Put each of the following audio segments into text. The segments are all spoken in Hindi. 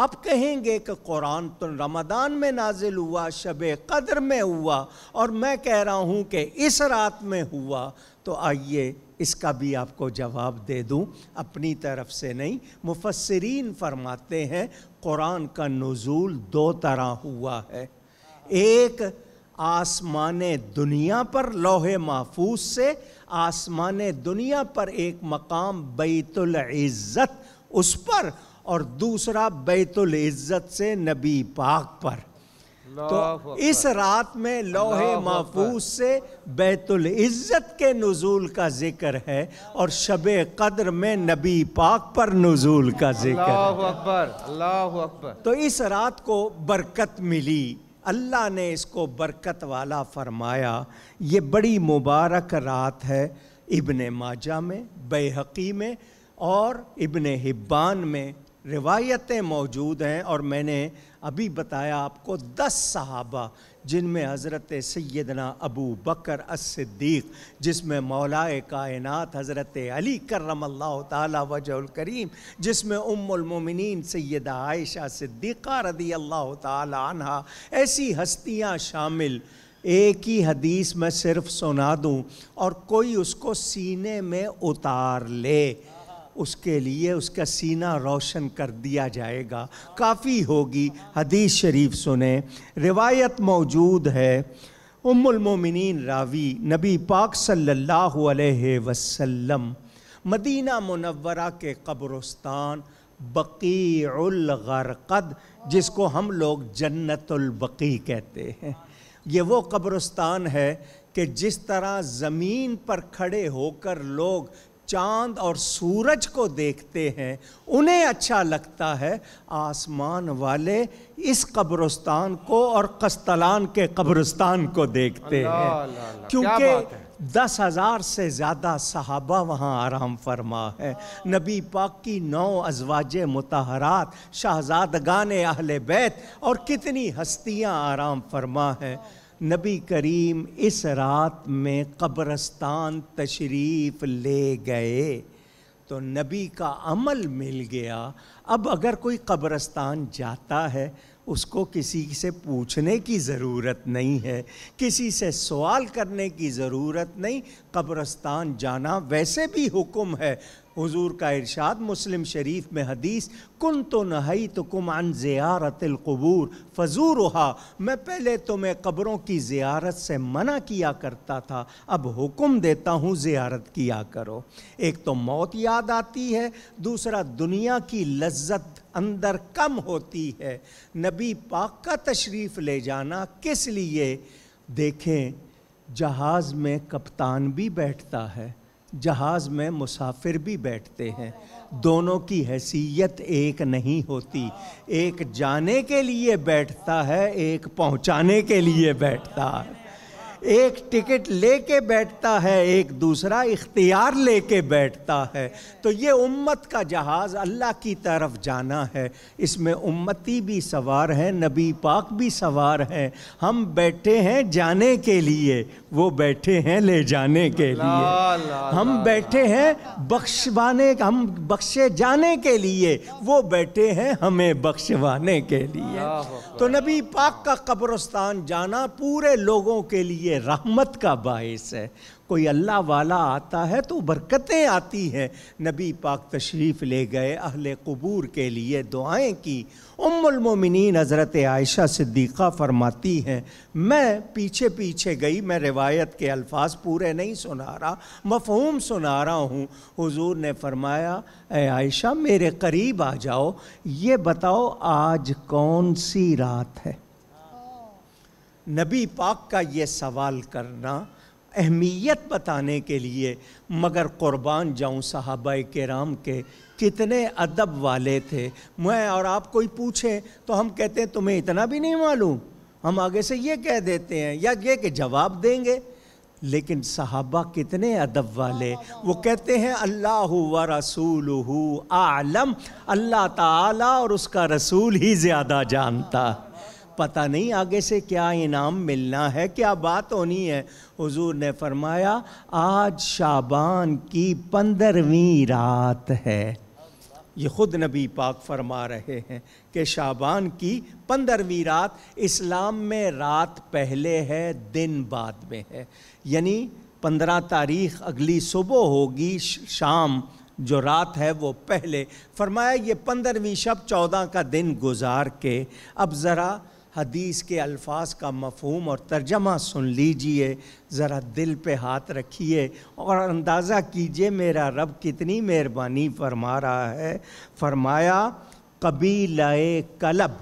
आप कहेंगे कि कुरान तो रमदान में नाजिल हुआ शब कदर में हुआ और मैं कह रहा हूँ कि इस रात में हुआ तो आइए इसका भी आपको जवाब दे दूँ अपनी तरफ से नहीं मुफसरीन फरमाते हैं कुरान का नज़ूल दो तरह हुआ है एक आसमान दुनिया पर लोहे महफूज से आसमान दुनिया पर एक मकाम बैतुल इज़्ज़त उस पर और दूसरा बैतुल इज्जत से नबी पाक पर तो इस रात में लोहे महफूज से बैतुल इज्जत के नज़ुल का जिक्र है और शब कद्र में नबी पाक पर नजूल का जिक्र अकबर अल्लाह अकबर तो इस रात को बरकत मिली अल्लाह ने इसको बरकत वाला फरमाया ये बड़ी मुबारक रात है इब्ने माजा में बेहकी में और इबन हिब्बान में रिवायतें मौजूद हैं और मैंने अभी बताया आपको दस सहाबा जिनमें हज़रत सैदना अबू बकर अस्द्दीक जिसमें मौलाए कायनत हज़रत अली करम अल्लाह करीम जिसमें उमुलमिन सैद आयशा सिद्दीक़ा रदी अल्लाह तहा ऐसी हस्तियाँ शामिल एक ही हदीस मैं सिर्फ सुना दूँ और कोई उसको सीने में उतार ले उसके लिए उसका सीना रोशन कर दिया जाएगा काफ़ी होगी हदीस शरीफ सुने रिवायत मौजूद है उम्मुलमोमिन रावी नबी पाक सल्लल्लाहु अलैहि वसल्लम मदीना मुनव्वरा के कब्रस्तान बकीगरकद जिसको हम लोग जन्नतुलबकी कहते हैं ये वो कब्रस्तान है कि जिस तरह ज़मीन पर खड़े होकर लोग चांद और सूरज को देखते हैं उन्हें अच्छा लगता है आसमान वाले इस कब्रस्तान को और कस्तलान के कब्रस्तान को देखते हैं क्योंकि दस हज़ार से ज़्यादा सहाबा वहाँ आराम फरमा है नबी पाक की नौ अजवाज मतहरात शाहजादगान अहल बैत और कितनी हस्तियाँ आराम फरमा हैं नबी करीम इस रात में कब्रस्तान तशरीफ़ ले गए तो नबी का अमल मिल गया अब अगर कोई कब्रस्तान जाता है उसको किसी से पूछने की ज़रूरत नहीं है किसी से सवाल करने की ज़रूरत नहीं कब्रस्तान जाना वैसे भी हुक्म है हुजूर का इरशाद मुस्लिम शरीफ में हदीस कुन तो नहई तो कुमान ज़ियारतलकबूर फजूरहा मैं पहले तुम्हें तो कब्रों की ज़ियारत से मना किया करता था अब हुक्म देता हूँ ज़ियारत किया करो एक तो मौत याद आती है दूसरा दुनिया की लज्जत अंदर कम होती है नबी पाक का तशरीफ़ ले जाना किस लिए देखें जहाज़ में कप्तान भी बैठता है जहाज़ में मुसाफिर भी बैठते हैं दोनों की हैसियत एक नहीं होती एक जाने के लिए बैठता है एक पहुंचाने के लिए बैठता है एक टिकट लेके बैठता है एक दूसरा इख्तियार लेके बैठता है तो ये उम्मत का जहाज़ अल्लाह की तरफ जाना है इसमें उम्मती भी सवार हैं नबी पाक भी सवार हैं हम बैठे हैं जाने के लिए वो बैठे हैं ले जाने के लिए ला, ला, हम बैठे हैं बख्शवाने हम बख्शे जाने के लिए वो बैठे हैं हमें बख्शवाने के लिए तो नबी पाक का कब्रस्तान जाना पूरे लोगों के लिए लिए रहमत का बायस है कोई अल्लाह वाला आता है तो बरकतें आती हैं नबी पाक तशरीफ़ ले गए अहल कबूर के लिए दुआएं की उम्मिन हज़रत आयशा सिद्दीक़ा फरमाती हैं मैं पीछे पीछे गई मैं रिवायत के अल्फाज पूरे नहीं सुना रहा मफहूम सुना रहा हूँ हुजूर ने फरमाया आयशा मेरे करीब आ जाओ ये बताओ आज कौन सी रात है नबी पाक का ये सवाल करना अहमियत बताने के लिए मगर क़ुरबान जाऊँ साहब राम के कितने अदब वाले थे मैं और आप कोई पूछे तो हम कहते हैं तुम्हें इतना भी नहीं मालूम हम आगे से ये कह देते हैं या ये कि जवाब देंगे लेकिन सहाबा कितने अदब वाले वो कहते हैं अल्लाह व रसूल आलम अल्लाह ताला और उसका रसूल ही ज़्यादा जानता पता नहीं आगे से क्या इनाम मिलना है क्या बात होनी है हुजूर ने फरमाया आज शाबान की पंद्रहवीं रात है ये ख़ुद नबी पाक फरमा रहे हैं कि शाबान की पंद्रहवीं रात इस्लाम में रात पहले है दिन बाद में है यानी पंद्रह तारीख अगली सुबह होगी शाम जो रात है वो पहले फरमाया ये पंद्रहवीं शब चौदह का दिन गुजार के अब ज़रा हदीस के अल्फाज का मफहम और तर्जमा सुन लीजिए ज़रा दिल पे हाथ रखिए और अंदाज़ा कीजिए मेरा रब कितनी मेहरबानी फरमा रहा है फरमाया कबीलाए कलब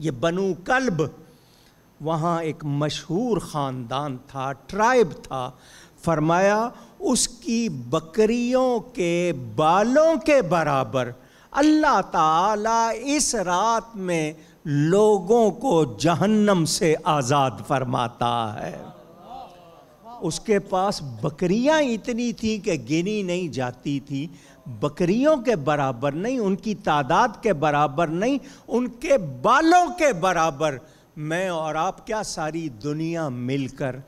ये बनु कल्ब वहाँ एक मशहूर ख़ानदान था ट्राइब था फरमाया उसकी बकरियों के बालों के बराबर अल्लाह ताला इस रात में लोगों को जहन्नम से आज़ाद फरमाता है उसके पास बकरियां इतनी थी कि गिनी नहीं जाती थी बकरियों के बराबर नहीं उनकी तादाद के बराबर नहीं उनके बालों के बराबर मैं और आप क्या सारी दुनिया मिलकर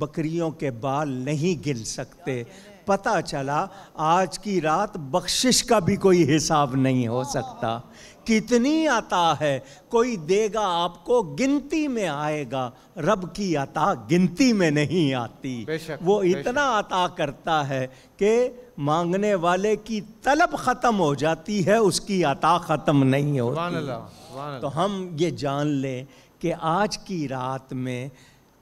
बकरियों के बाल नहीं गिन सकते पता चला आज की रात बख्शिश का भी कोई हिसाब नहीं हो सकता कितनी आता है कोई देगा आपको गिनती में आएगा रब की आता गिनती में नहीं आती वो इतना आता करता है कि मांगने वाले की तलब ख़त्म हो जाती है उसकी आता ख़त्म नहीं होती वानला, वानला। तो हम ये जान लें कि आज की रात में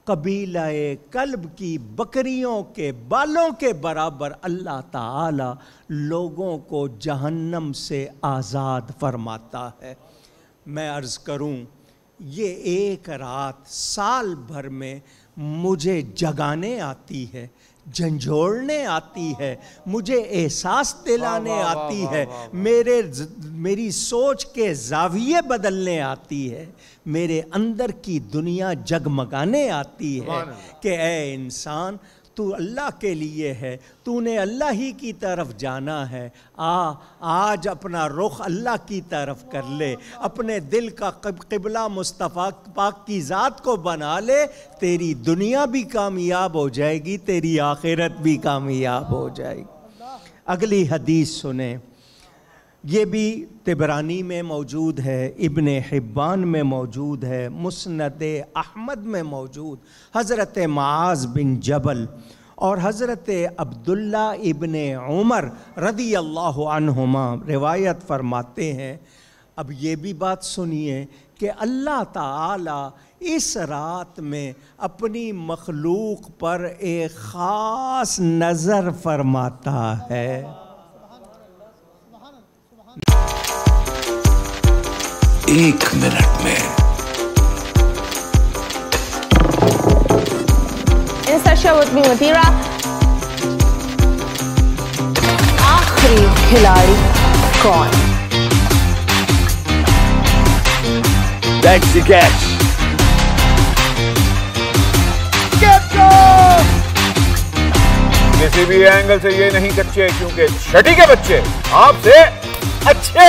कबीला कल्ब की बकरियों के बालों के बराबर अल्लाह ताला लोगों को जहन्नम से आज़ाद फरमाता है मैं अर्ज़ करूं ये एक रात साल भर में मुझे जगाने आती है झंझोड़ने आती है मुझे एहसास दिलाने आती है मेरे मेरी सोच के जाविये बदलने आती है मेरे अंदर की दुनिया जगमगाने आती है कि ए इंसान तू अल्लाह के लिए है तूने अल्लाह ही की तरफ जाना है आ आज अपना रुख अल्लाह की तरफ कर ले अपने दिल का किबला मुस्तफ़ा पाक की ज़ात को बना ले तेरी दुनिया भी कामयाब हो जाएगी तेरी आखिरत भी कामयाब हो जाएगी अगली हदीस सुने ये भी तिबरानी में मौजूद है इबन हिब्बान में मौजूद है मुसनद अहमद में मौजूद हज़रत माज बिन जबल और हज़रत अब्दुल्ला इबन उमर रदी अल्लाहुमा रिवायत फरमाते हैं अब ये भी बात सुनिए कि अल्लाह ताला इस रात में अपनी मखलूक पर एक ख़ास नज़र फरमाता है एक मिनट में आखिरी खिलाड़ी कौन That's the catch. किसी भी एंगल से ये नहीं कच्चे क्योंकि छठी के बच्चे आपसे अच्छे